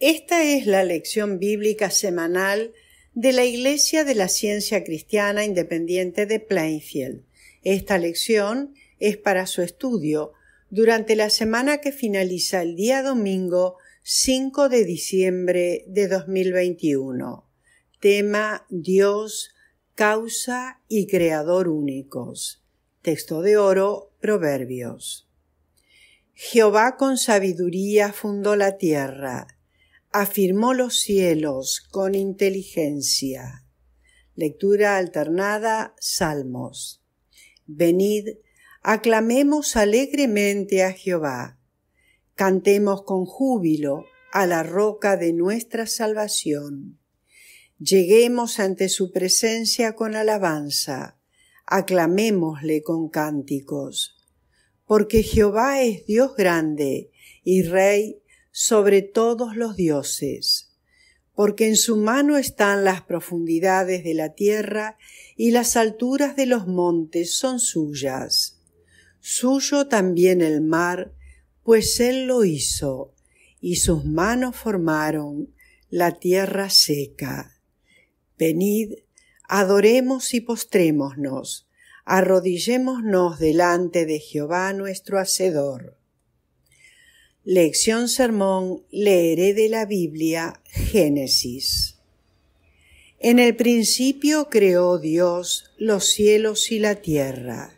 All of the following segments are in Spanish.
Esta es la lección bíblica semanal de la Iglesia de la Ciencia Cristiana Independiente de Plainfield. Esta lección es para su estudio durante la semana que finaliza el día domingo 5 de diciembre de 2021. Tema Dios, causa y creador únicos. Texto de oro, Proverbios. Jehová con sabiduría fundó la tierra afirmó los cielos con inteligencia. Lectura alternada Salmos. Venid, aclamemos alegremente a Jehová. Cantemos con júbilo a la roca de nuestra salvación. Lleguemos ante su presencia con alabanza, aclamémosle con cánticos. Porque Jehová es Dios grande y Rey sobre todos los dioses, porque en su mano están las profundidades de la tierra y las alturas de los montes son suyas. Suyo también el mar, pues él lo hizo, y sus manos formaron la tierra seca. Venid, adoremos y postrémonos, arrodillémonos delante de Jehová nuestro Hacedor Lección Sermón leeré de la Biblia Génesis. En el principio creó Dios los cielos y la tierra,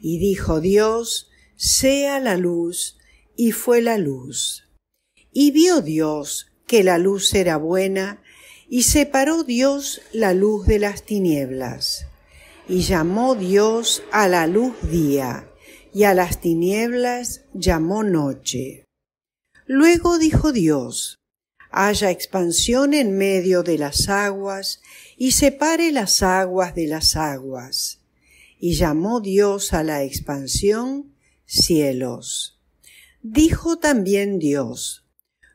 y dijo Dios, sea la luz, y fue la luz. Y vio Dios que la luz era buena, y separó Dios la luz de las tinieblas. Y llamó Dios a la luz día, y a las tinieblas llamó noche Luego dijo Dios, haya expansión en medio de las aguas, y separe las aguas de las aguas. Y llamó Dios a la expansión cielos. Dijo también Dios,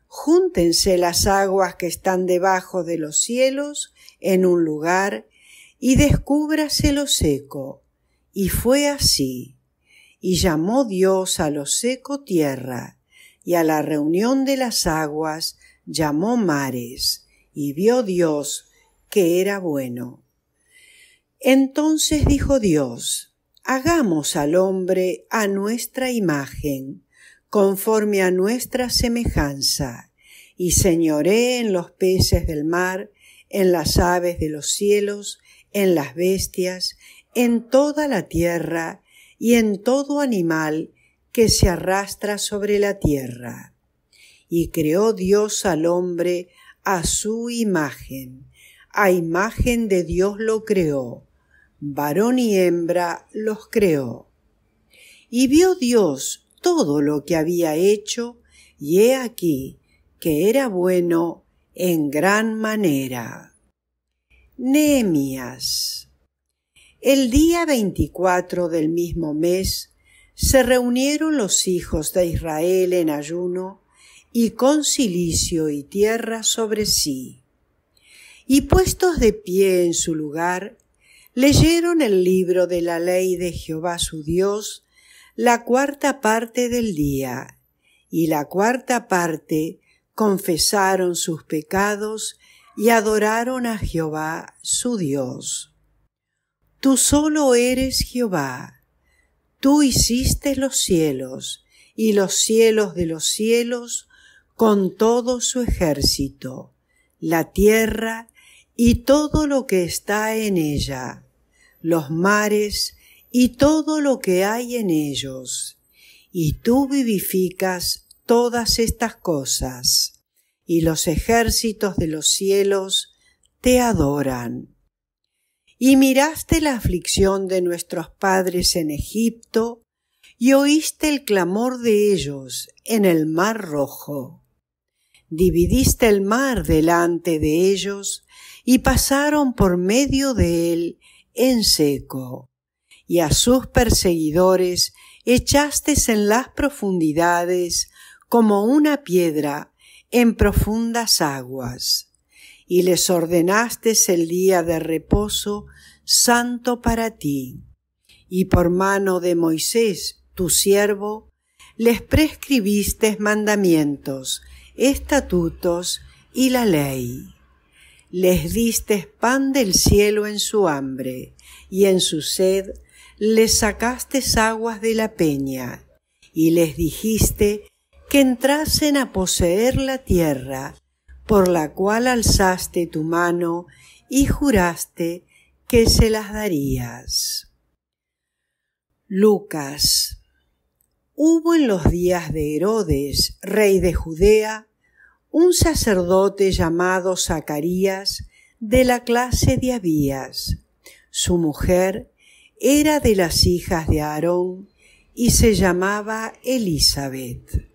júntense las aguas que están debajo de los cielos en un lugar, y descúbrase lo seco. Y fue así. Y llamó Dios a lo seco tierra, y a la reunión de las aguas llamó mares, y vio Dios que era bueno. Entonces dijo Dios, hagamos al hombre a nuestra imagen, conforme a nuestra semejanza, y señoré en los peces del mar, en las aves de los cielos, en las bestias, en toda la tierra, y en todo animal que se arrastra sobre la tierra. Y creó Dios al hombre a su imagen. A imagen de Dios lo creó. Varón y hembra los creó. Y vio Dios todo lo que había hecho, y he aquí que era bueno en gran manera. Nehemías. El día veinticuatro del mismo mes se reunieron los hijos de Israel en ayuno y con cilicio y tierra sobre sí. Y puestos de pie en su lugar, leyeron el libro de la ley de Jehová su Dios, la cuarta parte del día, y la cuarta parte confesaron sus pecados y adoraron a Jehová su Dios. Tú solo eres Jehová, Tú hiciste los cielos y los cielos de los cielos con todo su ejército, la tierra y todo lo que está en ella, los mares y todo lo que hay en ellos. Y tú vivificas todas estas cosas, y los ejércitos de los cielos te adoran y miraste la aflicción de nuestros padres en Egipto, y oíste el clamor de ellos en el mar rojo. Dividiste el mar delante de ellos, y pasaron por medio de él en seco, y a sus perseguidores echaste en las profundidades como una piedra en profundas aguas y les ordenaste el día de reposo santo para ti. Y por mano de Moisés, tu siervo, les prescribiste mandamientos, estatutos y la ley. Les diste pan del cielo en su hambre, y en su sed les sacaste aguas de la peña, y les dijiste que entrasen a poseer la tierra por la cual alzaste tu mano y juraste que se las darías. Lucas. Hubo en los días de Herodes, rey de Judea, un sacerdote llamado Zacarías, de la clase de Abías. Su mujer era de las hijas de Aarón y se llamaba Elizabeth.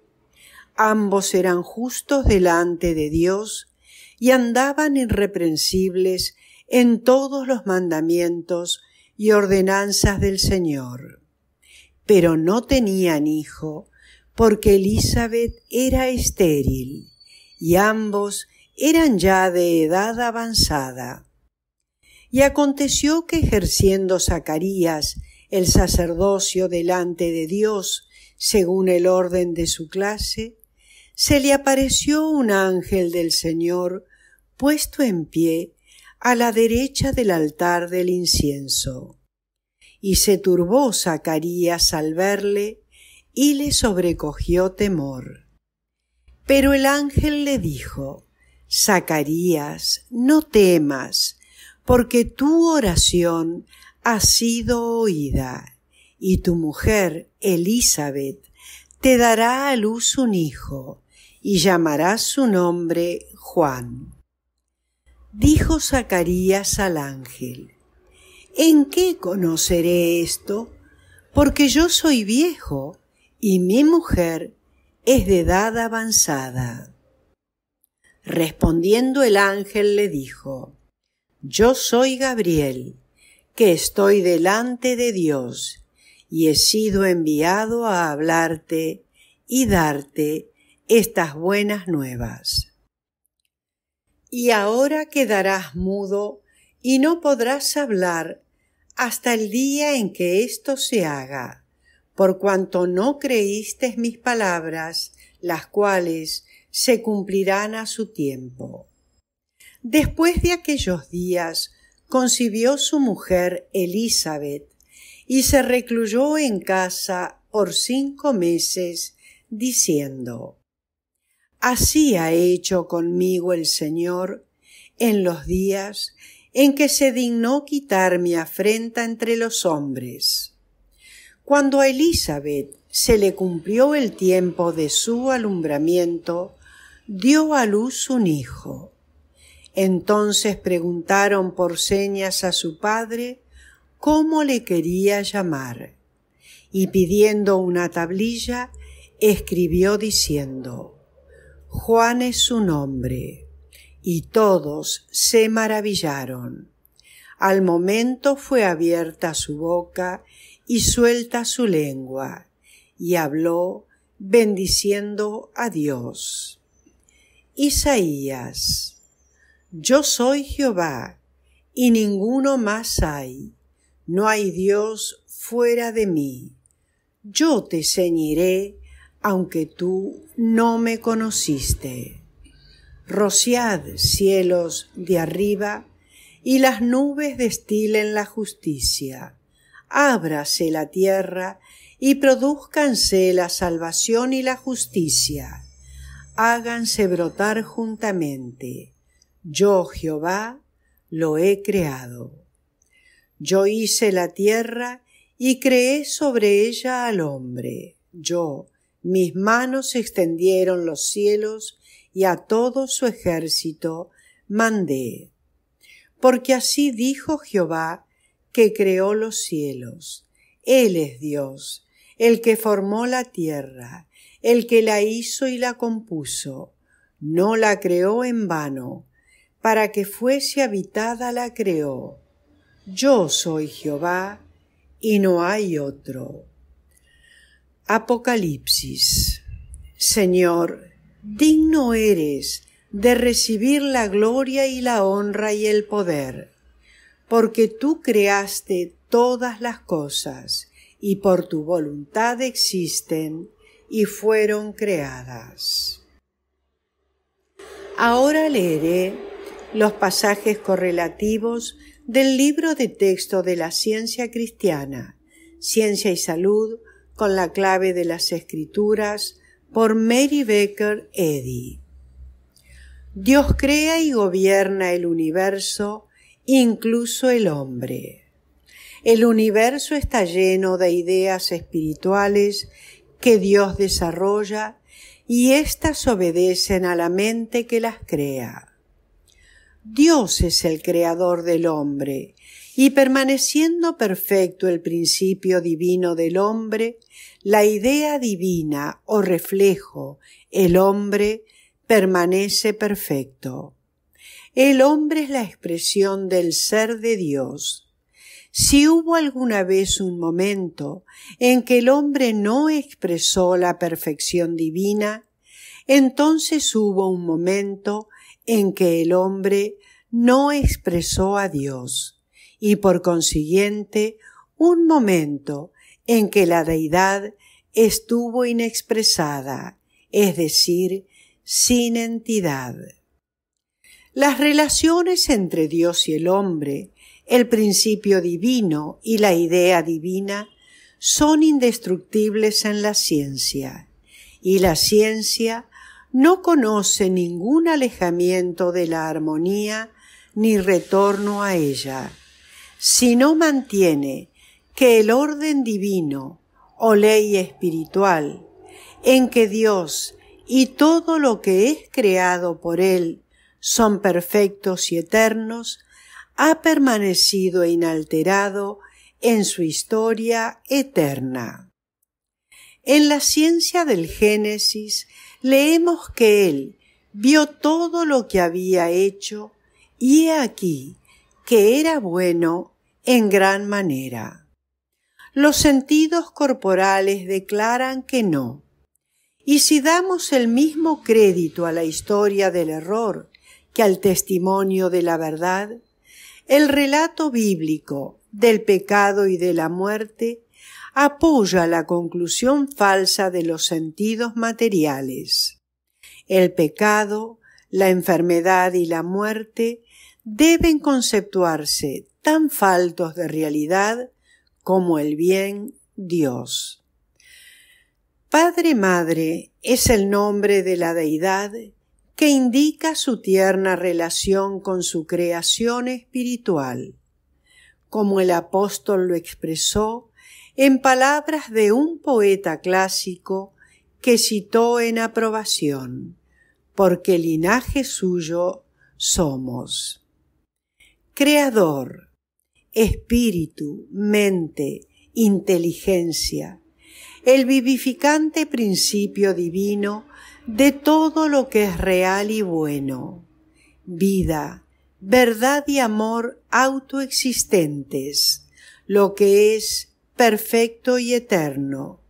Ambos eran justos delante de Dios y andaban irreprensibles en todos los mandamientos y ordenanzas del Señor. Pero no tenían hijo, porque Elizabeth era estéril, y ambos eran ya de edad avanzada. Y aconteció que ejerciendo Zacarías el sacerdocio delante de Dios, según el orden de su clase, se le apareció un ángel del Señor puesto en pie a la derecha del altar del incienso. Y se turbó Zacarías al verle y le sobrecogió temor. Pero el ángel le dijo, Zacarías, no temas, porque tu oración ha sido oída, y tu mujer, Elizabeth, te dará a luz un hijo, y llamarás su nombre Juan. Dijo Zacarías al ángel, ¿En qué conoceré esto? Porque yo soy viejo y mi mujer es de edad avanzada. Respondiendo el ángel le dijo, Yo soy Gabriel, que estoy delante de Dios, y he sido enviado a hablarte y darte estas buenas nuevas. Y ahora quedarás mudo y no podrás hablar hasta el día en que esto se haga, por cuanto no creíste mis palabras, las cuales se cumplirán a su tiempo. Después de aquellos días concibió su mujer Elizabeth y se recluyó en casa por cinco meses, diciendo Así ha hecho conmigo el Señor en los días en que se dignó quitar mi afrenta entre los hombres. Cuando a Elizabeth se le cumplió el tiempo de su alumbramiento, dio a luz un hijo. Entonces preguntaron por señas a su padre cómo le quería llamar, y pidiendo una tablilla, escribió diciendo Juan es su nombre. Y todos se maravillaron. Al momento fue abierta su boca y suelta su lengua, y habló bendiciendo a Dios. Isaías Yo soy Jehová, y ninguno más hay. No hay Dios fuera de mí. Yo te ceñiré aunque tú no me conociste. Rociad cielos de arriba, y las nubes destilen la justicia. Ábrase la tierra, y produzcanse la salvación y la justicia. Háganse brotar juntamente. Yo, Jehová, lo he creado. Yo hice la tierra y creé sobre ella al hombre. Yo, mis manos extendieron los cielos y a todo su ejército mandé. Porque así dijo Jehová que creó los cielos. Él es Dios, el que formó la tierra, el que la hizo y la compuso. No la creó en vano. Para que fuese habitada la creó. Yo soy Jehová y no hay otro. Apocalipsis. Señor, digno eres de recibir la gloria y la honra y el poder, porque tú creaste todas las cosas, y por tu voluntad existen y fueron creadas. Ahora leeré los pasajes correlativos del libro de texto de la ciencia cristiana, Ciencia y Salud, con la clave de las escrituras por Mary Baker Eddy. Dios crea y gobierna el universo, incluso el hombre. El universo está lleno de ideas espirituales que Dios desarrolla y éstas obedecen a la mente que las crea. Dios es el creador del hombre y permaneciendo perfecto el principio divino del hombre, la idea divina o reflejo, el hombre, permanece perfecto. El hombre es la expresión del ser de Dios. Si hubo alguna vez un momento en que el hombre no expresó la perfección divina, entonces hubo un momento en que el hombre no expresó a Dios y por consiguiente un momento en que la deidad estuvo inexpresada, es decir, sin entidad. Las relaciones entre Dios y el hombre, el principio divino y la idea divina son indestructibles en la ciencia, y la ciencia no conoce ningún alejamiento de la armonía ni retorno a ella si no mantiene que el orden divino o ley espiritual en que Dios y todo lo que es creado por Él son perfectos y eternos, ha permanecido inalterado en su historia eterna. En la ciencia del Génesis leemos que Él vio todo lo que había hecho y he aquí que era bueno en gran manera. Los sentidos corporales declaran que no. Y si damos el mismo crédito a la historia del error que al testimonio de la verdad, el relato bíblico del pecado y de la muerte apoya la conclusión falsa de los sentidos materiales. El pecado, la enfermedad y la muerte deben conceptuarse tan faltos de realidad como el bien Dios. Padre Madre es el nombre de la deidad que indica su tierna relación con su creación espiritual, como el apóstol lo expresó en palabras de un poeta clásico que citó en aprobación, porque linaje suyo somos creador, espíritu, mente, inteligencia, el vivificante principio divino de todo lo que es real y bueno, vida, verdad y amor autoexistentes, lo que es perfecto y eterno,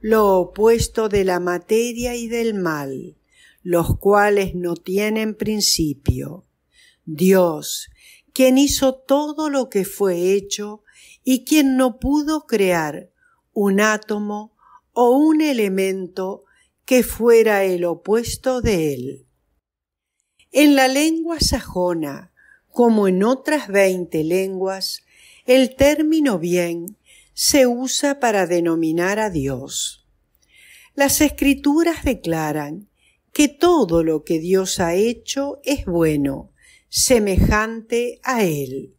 lo opuesto de la materia y del mal, los cuales no tienen principio. Dios, quien hizo todo lo que fue hecho y quien no pudo crear un átomo o un elemento que fuera el opuesto de él. En la lengua sajona, como en otras veinte lenguas, el término bien se usa para denominar a Dios. Las escrituras declaran que todo lo que Dios ha hecho es bueno semejante a Él,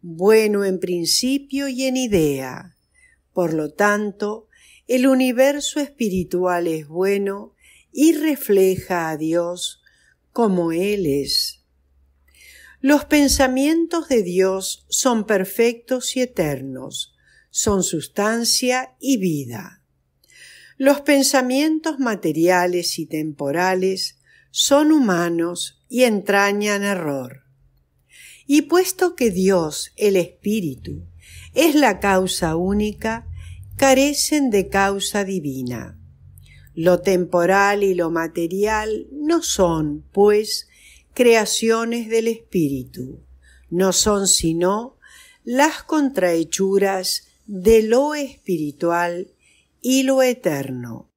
bueno en principio y en idea. Por lo tanto, el universo espiritual es bueno y refleja a Dios como Él es. Los pensamientos de Dios son perfectos y eternos, son sustancia y vida. Los pensamientos materiales y temporales son humanos y entrañan error. Y puesto que Dios, el Espíritu, es la causa única, carecen de causa divina. Lo temporal y lo material no son, pues, creaciones del Espíritu, no son sino las contrahechuras de lo espiritual y lo eterno.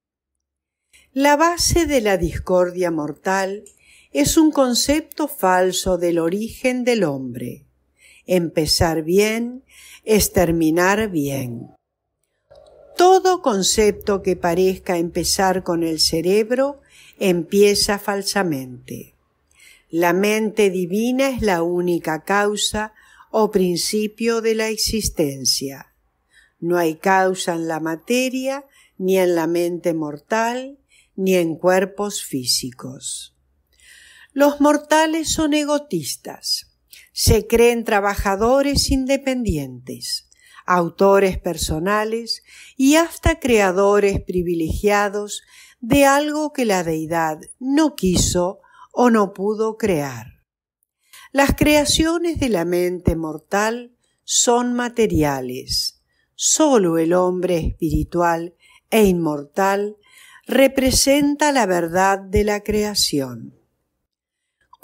La base de la discordia mortal es un concepto falso del origen del hombre. Empezar bien es terminar bien. Todo concepto que parezca empezar con el cerebro empieza falsamente. La mente divina es la única causa o principio de la existencia. No hay causa en la materia, ni en la mente mortal, ni en cuerpos físicos. Los mortales son egotistas, se creen trabajadores independientes, autores personales y hasta creadores privilegiados de algo que la deidad no quiso o no pudo crear. Las creaciones de la mente mortal son materiales. Solo el hombre espiritual e inmortal representa la verdad de la creación.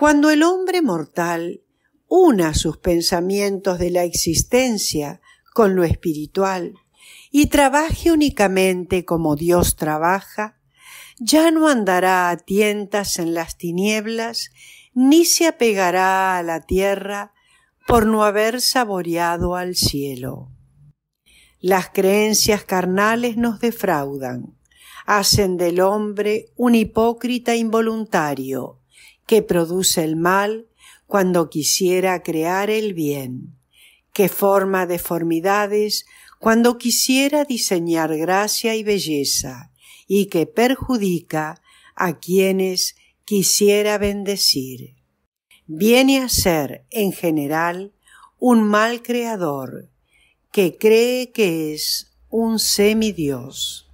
Cuando el hombre mortal una sus pensamientos de la existencia con lo espiritual y trabaje únicamente como Dios trabaja, ya no andará a tientas en las tinieblas, ni se apegará a la tierra por no haber saboreado al cielo. Las creencias carnales nos defraudan, hacen del hombre un hipócrita involuntario, que produce el mal cuando quisiera crear el bien, que forma deformidades cuando quisiera diseñar gracia y belleza, y que perjudica a quienes quisiera bendecir. Viene a ser, en general, un mal creador, que cree que es un semidios.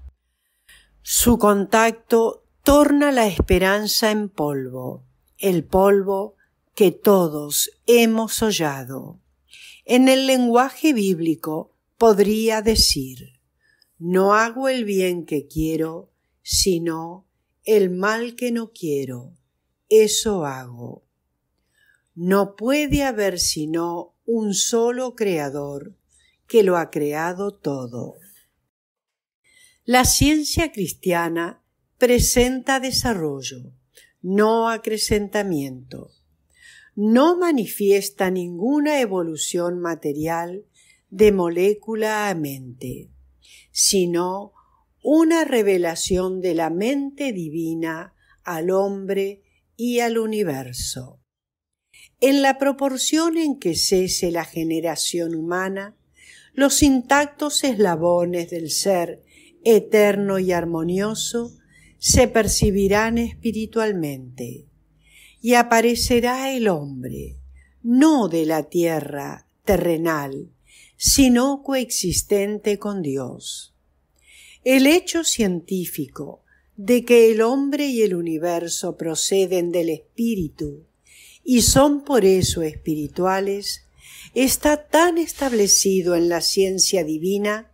Su contacto torna la esperanza en polvo, el polvo que todos hemos hollado. En el lenguaje bíblico podría decir, no hago el bien que quiero, sino el mal que no quiero, eso hago. No puede haber sino un solo creador que lo ha creado todo. La ciencia cristiana presenta desarrollo no acrecentamiento. No manifiesta ninguna evolución material de molécula a mente, sino una revelación de la mente divina al hombre y al universo. En la proporción en que cese la generación humana, los intactos eslabones del ser eterno y armonioso se percibirán espiritualmente, y aparecerá el hombre, no de la tierra terrenal, sino coexistente con Dios. El hecho científico de que el hombre y el universo proceden del espíritu y son por eso espirituales está tan establecido en la ciencia divina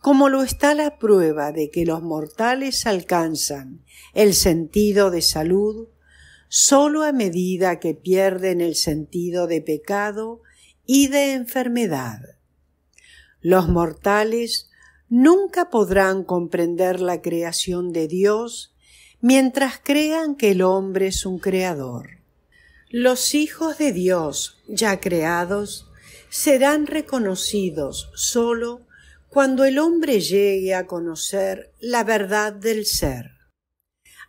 como lo está la prueba de que los mortales alcanzan el sentido de salud sólo a medida que pierden el sentido de pecado y de enfermedad. Los mortales nunca podrán comprender la creación de Dios mientras crean que el hombre es un creador. Los hijos de Dios ya creados serán reconocidos sólo cuando el hombre llegue a conocer la verdad del ser.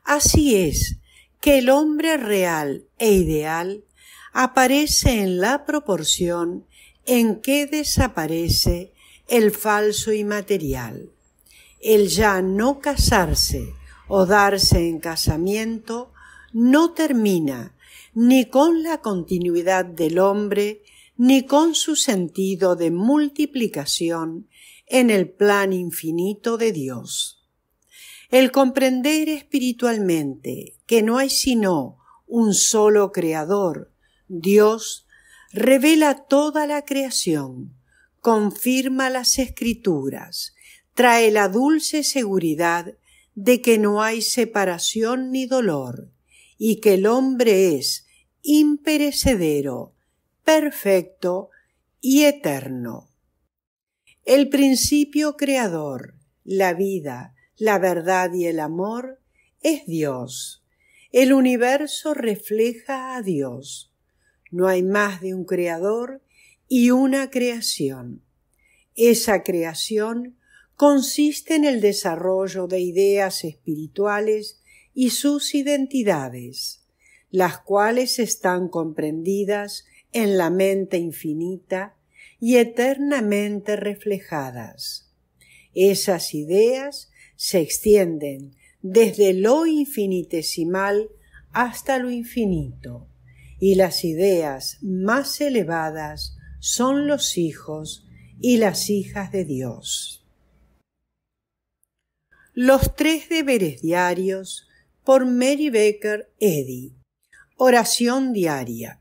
Así es que el hombre real e ideal aparece en la proporción en que desaparece el falso y material. El ya no casarse o darse en casamiento no termina ni con la continuidad del hombre, ni con su sentido de multiplicación en el plan infinito de Dios. El comprender espiritualmente que no hay sino un solo Creador, Dios, revela toda la creación, confirma las escrituras, trae la dulce seguridad de que no hay separación ni dolor, y que el hombre es imperecedero, perfecto y eterno. El principio creador, la vida, la verdad y el amor es Dios. El universo refleja a Dios. No hay más de un creador y una creación. Esa creación consiste en el desarrollo de ideas espirituales y sus identidades, las cuales están comprendidas en la mente infinita y eternamente reflejadas. Esas ideas se extienden desde lo infinitesimal hasta lo infinito, y las ideas más elevadas son los hijos y las hijas de Dios. Los tres deberes diarios por Mary Baker Eddy. Oración diaria.